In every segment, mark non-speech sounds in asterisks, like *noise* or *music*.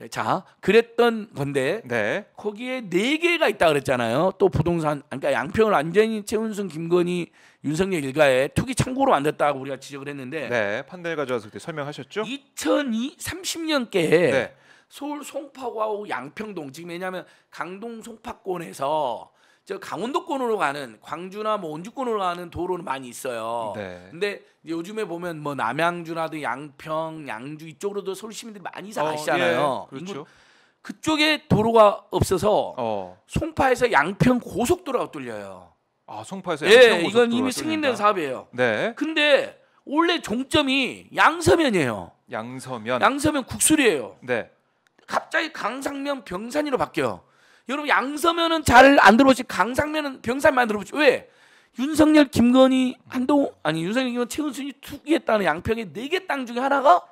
네, 자 그랬던 건데 네. 거기에 네 개가 있다 그랬잖아요. 또 부동산 그러니까 양평을 안전인 최은순, 김건희, 윤석열 일가에 투기 창고로 만들었다고 우리가 지적을 했는데 네, 판넬 가져와서 그때 설명하셨죠? 2030년께 네. 서울 송파구 양평동 지금 왜냐하면 강동 송파권에서 저 강원도권으로 가는 광주나 뭐 원주권으로 가는 도로는 많이 있어요. 네. 근데 요즘에 보면 뭐 남양주나도 양평, 양주 이쪽으로도 서울 시민들이 많이 사시잖아요. 어, 예. 그렇죠. 그쪽에 도로가 없어서 어. 송파에서 양평 고속도로가 뚫려요. 아 송파에서 예, 양평 고속도로가 이건 이미 승인된 사업이에요. 네. 근데 원래 종점이 양서면이에요. 양서면. 양서면 국수리예요 네. 갑자기 강상면 병산이로 바뀌어요. 여러분 양서면은 잘 안 들어보시 강상면은 병살만 들어보시 왜? 윤석열, 김건희, 한동 아니 윤석열, 김건희, 최은순이 투기했다는 양평의 네 개 땅 중에 하나가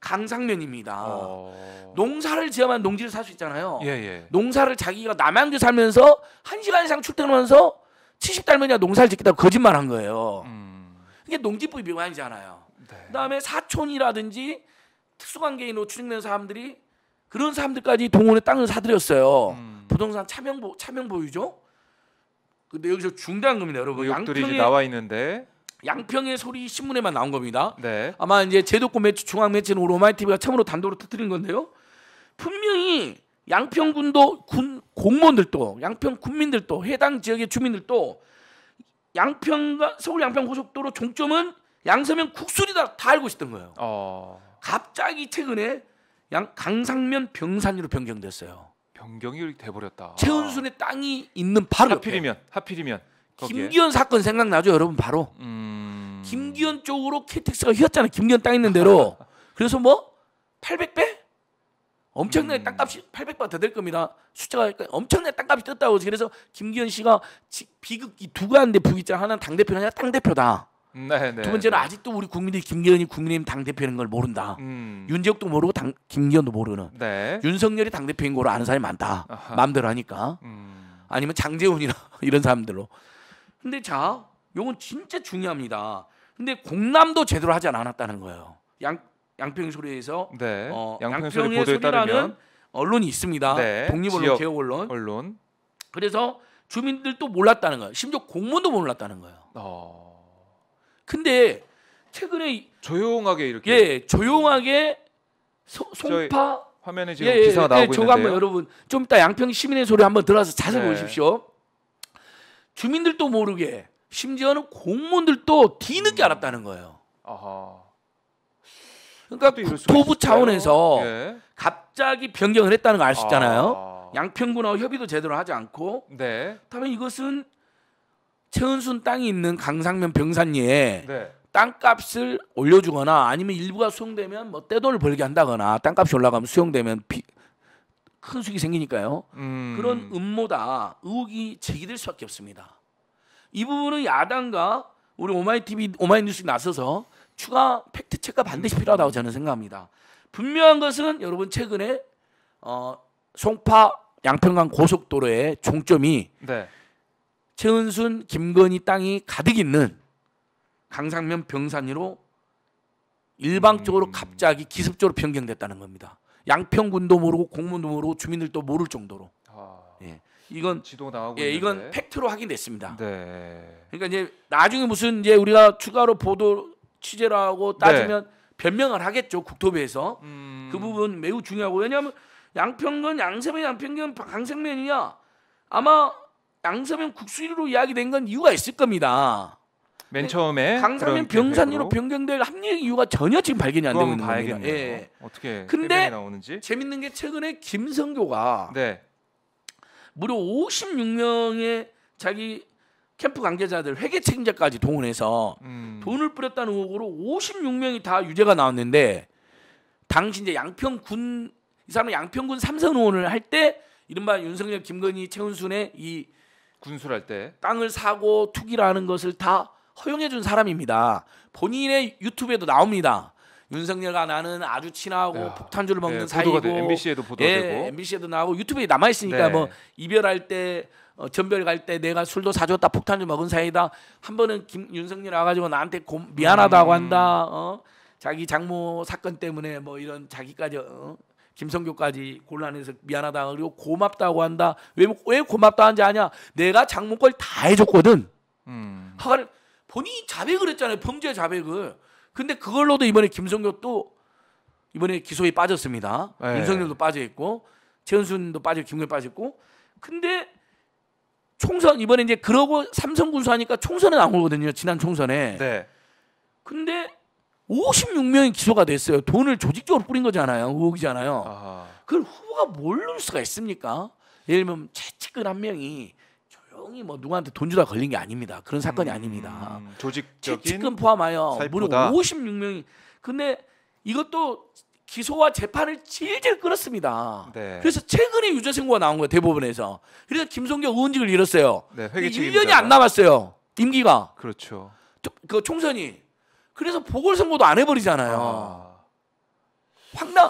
강상면입니다. 어... 농사를 지어만 농지를 살 수 있잖아요. 예, 예. 농사를 자기가 남양주 살면서 한 시간 이상 출퇴근하면서 70 달면이야 농사를 짓겠다고 거짓말한 거예요. 음... 이게 농지법 위반이잖아요. 네. 그다음에 사촌이라든지 특수관계인으로 추정되는 사람들이 그런 사람들까지 동원의 땅을 사들였어요. 음. 부동산 차명 보, 차명 보유죠. 근데 여기서 중대한겁니다 여러분. 양평에 나와 있는데 양평의 소리 신문에만 나온 겁니다. 네. 아마 이제 제도권 매체 중앙 매체는 로마이 TV가 처음으로 단독으로 터뜨린 건데요. 분명히 양평군도 군 공무원들도 양평 군민들도 해당 지역의 주민들도 양평과 서울 양평 고속도로 종점은 양서면 국수리다다 알고 있었던 거예요. 어... 갑자기 최근에 양 강상면 병산리로 변경됐어요. 변경이 돼버렸다. 최은순의 땅이 있는 바로 하필이면 옆에. 하필이면 거기에. 김기현 사건 생각나죠 여러분 바로 음... 김기현 쪽으로 KTX가 휘었잖아요 김기현 땅 있는 대로 그래서 뭐 800배 엄청나게 음... 땅값이 800배가 더될 겁니다 숫자가 엄청나게 땅값이 떴다고 그래서 김기현 씨가 비극이 두 가지인데 부기자 하나는 당 대표 하나 땅 대표다 네네. 음, 네, 두 번째는 네. 아직도 우리 국민들이 김기현이 국민의힘 당 대표인 걸 모른다. 음. 윤재욱도 모르고 당, 김기현도 모르는. 네. 윤석열이 당 대표인 걸 아는 사람이 많다. 아하. 마음대로 하니까. 음. 아니면 장재훈이나 *laughs* 이런 사람들로. 근데 자, 요건 진짜 중요합니다. 근데 공남도 제대로 하지 않았다는 거예요. 양 양평 소리에서 네. 어, 양평 소리라는 언론이 있습니다. 네. 독립 언론, 개혁 언론. 언론. 그래서 주민들도 몰랐다는 거예요. 심지어 공무원도 몰랐다는 거예요. 어. 근데 최근에 조용하게 이렇게 예 조용하게 소, 송파 화면에 지금 예, 예 기사가 예, 나오고 예, 있는데요. 한번 여러분 좀 이따 양평 시민의 소리 한번 들어서 자세히 네. 보십시오. 주민들도 모르게 심지어는 공무원들도 뒤늦게 음. 알았다는 거예요. 아하. 그러니까 국토부 차원에서 예. 갑자기 변경을 했다는 걸 알 수 있잖아요. 아. 양평군하고 협의도 제대로 하지 않고. 네. 다음에 이것은 최은순 땅이 있는 강상면 병산리에 네. 땅값을 올려주거나 아니면 일부가 수용되면 뭐 떼돈을 벌게 한다거나 땅값이 올라가면 수용되면 비, 큰 수익이 생기니까요. 음. 그런 음모다 의혹이 제기될 수밖에 없습니다. 이 부분은 야당과 우리 오마이티비 오마이뉴스 나서서 추가 팩트 체크가 반드시 필요하다고 저는 생각합니다. 분명한 것은 여러분 최근에 어, 송파 양평강 고속도로의 종점이 네. 최은순, 김건희 땅이 가득 있는 강상면 병산리로 일방적으로 음. 갑자기 기습적으로 변경됐다는 겁니다. 양평군도 모르고 공무원도 모르고 주민들도 모를 정도로. 아, 예. 이건 지도 나오고 예, 있는데. 팩트로 확인됐습니다. 네. 그러니까 이제 나중에 무슨 이제 우리가 추가로 보도 취재라고 네. 따지면 네. 변명을 하겠죠 국토부에서 음. 그 부분 매우 중요하고 왜냐하면 양평군 양세면 양평군 강생면이냐 아마 양서면 국수리로 이야기된 건 이유가 있을 겁니다. 맨 네. 처음에 강사면 병산리로 변경될 합리적 이유가 전혀 지금 발견이 안 되고 있는 겁니다. 예. 어떻게 근데 나오는지. 재밌는 게 최근에 김성교가 네. 무려 56명의 자기 캠프 관계자들 회계 책임자까지 동원해서 음. 돈을 뿌렸다는 의혹으로 56명이 다 유죄가 나왔는데 당시 이제 양평군 이 사람은 양평군 삼선 의원을 할 때 이른바 윤석열, 김건희, 최은순의 이 군술할 때 땅을 사고 투기라는 것을 다 허용해 준 사람입니다. 본인의 유튜브에도 나옵니다. 윤석열과 나는 아주 친하고 야, 폭탄주를 먹는 네, 사이고 돼, MBC에도 보도가 예, 되고 MBC에도 나오고 유튜브에 남아 있으니까 네. 뭐 이별할 때 어, 전별 갈때 내가 술도 사줬다 폭탄주 먹은 사이다 한 번은 김, 윤석열 와가지고 나한테 고, 미안하다고 음. 한다 어? 자기 장모 사건 때문에 뭐 이런 자기까지 어? 김성교까지 곤란해서 미안하다 그리고 고맙다고 한다. 왜, 왜 고맙다 하는지 아냐? 내가 장문걸 다 해줬거든. 음. 하가를 본인이 자백을 했잖아요. 범죄 자백을. 근데 그걸로도 이번에 김성교 도 이번에 기소에 빠졌습니다. 네. 윤석열도 빠져 있고 최은순도 빠져 김건희 빠졌고 근데 총선 이번에 이제 그러고 삼성 군수하니까 총선에 나오거든요. 지난 총선에. 네. 근데 56명이 기소가 됐어요. 돈을 조직적으로 뿌린 거잖아요. 의혹이잖아요. 아하. 그걸 후보가 모를 수가 있습니까? 예를 들면 채측근한 명이 조용히 뭐 누구한테 돈 주다 걸린 게 아닙니다. 그런 사건이 음, 아닙니다. 조직적인 최측근 포함하여 무려 56명이 근데 이것도 기소와 재판을 질질 끌었습니다. 네. 그래서 최근에 유죄 선고가 나온 거예요. 대법원에서. 그래서 김성경 의원직을 잃었어요. 네, 1년이 안 남았어요. 임기가. 그렇죠. 그 총선이 그래서 보궐선거도 안 해버리잖아요. 아. 황당.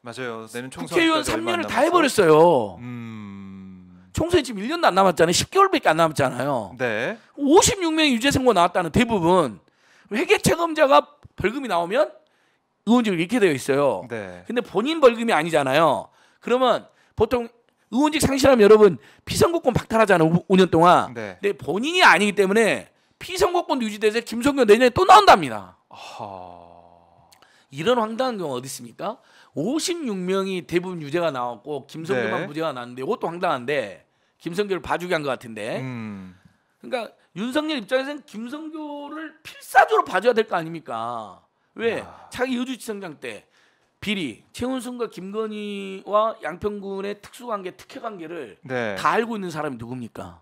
맞아요. 내년 총선 국회의원 3년을 다 해버렸어요. 음... 총선이 지금 1년도 안 남았잖아요. 10개월밖에 안 남았잖아요. 네. 56명이 유죄 선고 나왔다는 대부분 회계 책임자가 벌금이 나오면 의원직을 잃게 되어 있어요. 네. 근데 본인 벌금이 아니잖아요. 그러면 보통 의원직 상실하면 여러분 피선거권 박탈하잖아요. 5년 동안. 네. 근데 본인이 아니기 때문에 피선거권 유지돼서 김성교 내년에 또 나온답니다. 어... 이런 황당한 경우 어디 있습니까? 56명이 대부분 유죄가 나왔고 김성교만 네. 무죄가 나왔는데 이것도 황당한데 김성교를 봐주게 한 것 같은데. 음. 그러니까 윤석열 입장에서는 김성교를 필사적으로 봐줘야 될 거 아닙니까? 왜 아. 자기 여주지성장때 비리 최은순과 김건희와 양평군의 특수관계 특혜 관계를 네. 다 알고 있는 사람이 누굽니까?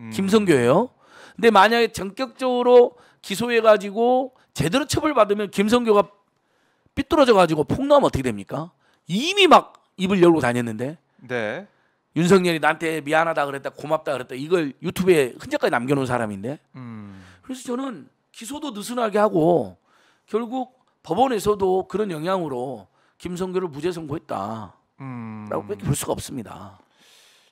음. 김성교예요 근데 만약에 전격적으로 기소해 가지고 제대로 처벌받으면 김성교가 삐뚤어져 가지고 폭로하면 어떻게 됩니까? 이미 막 입을 열고 다녔는데. 네. 윤석열이 나한테 미안하다 그랬다 고맙다 그랬다 이걸 유튜브에 흔적까지 남겨놓은 사람인데 음. 그래서 저는 기소도 느슨하게 하고 결국 법원에서도 그런 영향으로 김성교를 무죄 선고했다라고 음. 볼 수가 없습니다.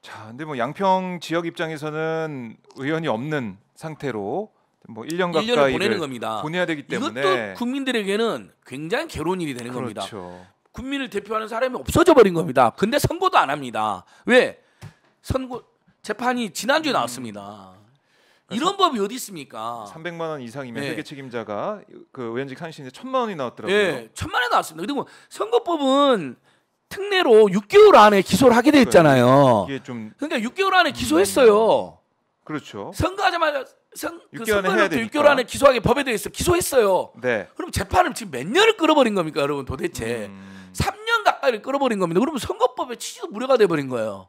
자, 근데 뭐 양평 지역 입장에서는 의원이 없는 상태로 뭐 1년 가까이 보내는 겁니다. 보내야 되기 때문에 이것도 국민들에게는 굉장히 괴로운 일이 되는 그렇죠. 겁니다. 국민을 대표하는 사람이 없어져 버린 겁니다. 근데 선고도 안 합니다. 왜? 선고 재판이 지난주에 음. 나왔습니다. 그러니까 이런 법이 어디 있습니까? 300만 원 이상이면 네. 회계 책임자가 그 의원직 상실인데 천만 원이 나왔더라고요. 네, 천만 원이 나왔습니다. 그리고 선거법은 특례로 6개월 안에 기소를 하게 돼 있잖아요. 그러니까 6개월 그러니까 안에 기소했어요. 음. 그렇죠. 선거하자마자 선, 그 선거일부터 6개월 안에 기소하게 법에 대해서 기소했어요. 네. 그럼 재판을 지금 몇 년을 끌어버린 겁니까, 여러분 도대체? 음... 3년 가까이를 끌어버린 겁니다. 그러면 선거법의 취지도 무효가 돼버린 거예요.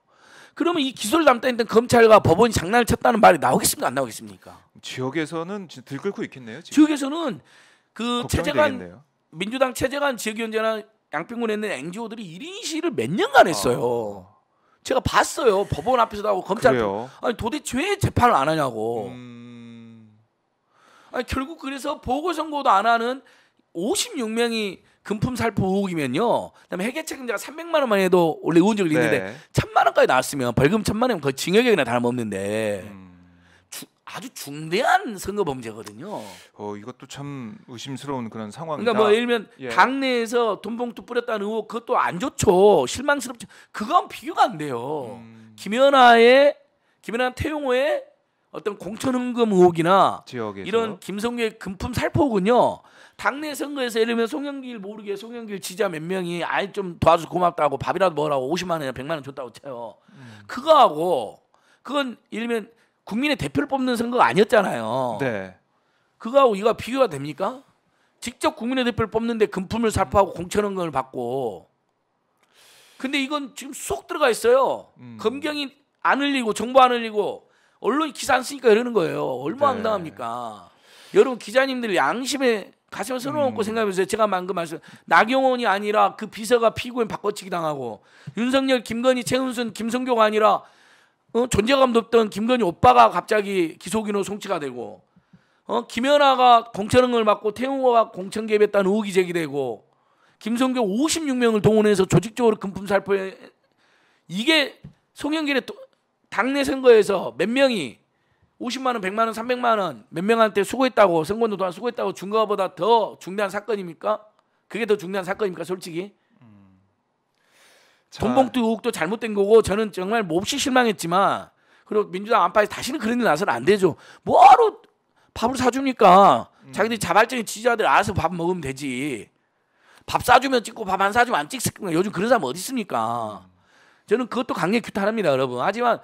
그러면 이 기소를 담다 있던 검찰과 법원이 장난을 쳤다는 말이 나오겠습니까, 안 나오겠습니까? 지역에서는 들끓고 있겠네요. 지금. 지역에서는 그 체제관 민주당 체제관 지역위원회 양평군에 있는 NGO들이 1인 시위를 몇 년간 했어요. 아... 제가 봤어요. 법원 앞에서도 하고 검찰 그래요? 아니 도대체 왜 재판을 안 하냐고. 음... 아니 결국 그래서 보고선거도안 하는 56명이 금품 살포 의혹이면요. 그다음에 해계 책임자가 300만 원만 해도 원래 의원적으로 네. 있는데 1000만 원까지 나왔으면 벌금 1000만 원이면 거의 징역이나 다름없는데. 음... 아주 중대한 선거 범죄거든요. 어 이것도 참 의심스러운 그런 상황이다. 그러니까 뭐 예를 면 예. 당내에서 돈봉투 뿌렸다는 의혹 그것도 안 좋죠. 실망스럽죠. 그건 비교가 안 돼요. 음. 김연아의 김연아 태용호의 어떤 공천음금 의혹이나 지역에서. 이런 김성규의 금품 살포군요. 당내 선거에서 예를 들면 송영길 모르게 송영길 지자 몇 명이 아이 좀도와줘 고맙다고 밥이라도 먹으라고 50만 원이나 100만 원 줬다고 쳐요. 음. 그거하고 그건 예를 들면 국민의 대표를 뽑는 선거가 아니었잖아요. 네. 그거하고 이거 비교가 됩니까? 직접 국민의 대표를 뽑는데 금품을 살포하고 공천원금을 받고 근데 이건 지금 쏙 들어가 있어요. 음. 검경이 안 흘리고 정보 안 흘리고 언론 이 기사 안 쓰니까 이러는 거예요. 얼마나 네. 황당합니까? 여러분 기자님들 양심에 가슴을 쓸어놓고 음. 생각해보세요. 제가 방금 말씀 나경원이 아니라 그 비서가 피고인 바꿔치기 당하고 윤석열, 김건희, 최은순, 김성교가 아니라 어? 존재감도 없던 김건희 오빠가 갑자기 기소기로 송치가 되고 어? 김연아가 공천을 맡고 태웅호가 공천 개입했다는 의혹이 제기되고 김성교 56명을 동원해서 조직적으로 금품 살포해 이게 송영길의 또, 당내 선거에서 몇 명이 50만 원, 100만 원, 300만 원 몇 명한테 수고했다고 선거운동 동안 수고했다고 준 거보다 더 중대한 사건입니까? 그게 더 중대한 사건입니까? 솔직히 돈봉투 의혹도 잘못된 거고 저는 정말 몹시 실망했지만 그리고 민주당 안팎에서 다시는 그런 일 나서는 안 되죠. 뭐하러 밥을 사줍니까? 음. 자기들이 자발적인 지지자들 알아서 밥 먹으면 되지. 밥 사주면 찍고 밥 안 사주면 안찍습니까 요즘 그런 사람 어디 있습니까? 저는 그것도 강력 규탄합니다, 여러분. 하지만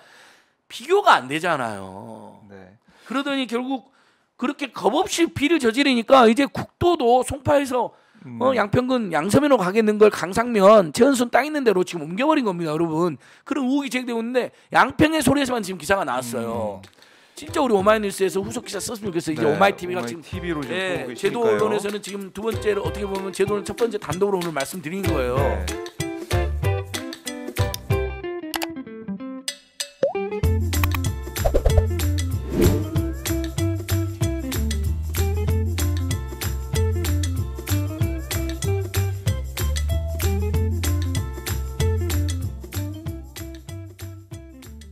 비교가 안 되잖아요. 네. 그러더니 결국 그렇게 겁없이 비를 저지르니까 이제 국도도 송파에서 어, 음. 어, 양평군 양서면으로 가겠는 걸 강상면 최은순 땅 있는 대로 지금 옮겨버린 겁니다, 여러분. 그런 의혹이 제기되고 있는데 양평의 소리에서만 지금 기사가 나왔어요. 음. 진짜 우리 오마이뉴스에서 후속 기사 썼으면 좋겠어요. 이제 네, 오마이TV가 지금 TV로 예, 네, 제도론에서는 지금 두 번째를 어떻게 보면 제도론 첫 번째 단독으로 오늘 말씀드린 거예요. 네.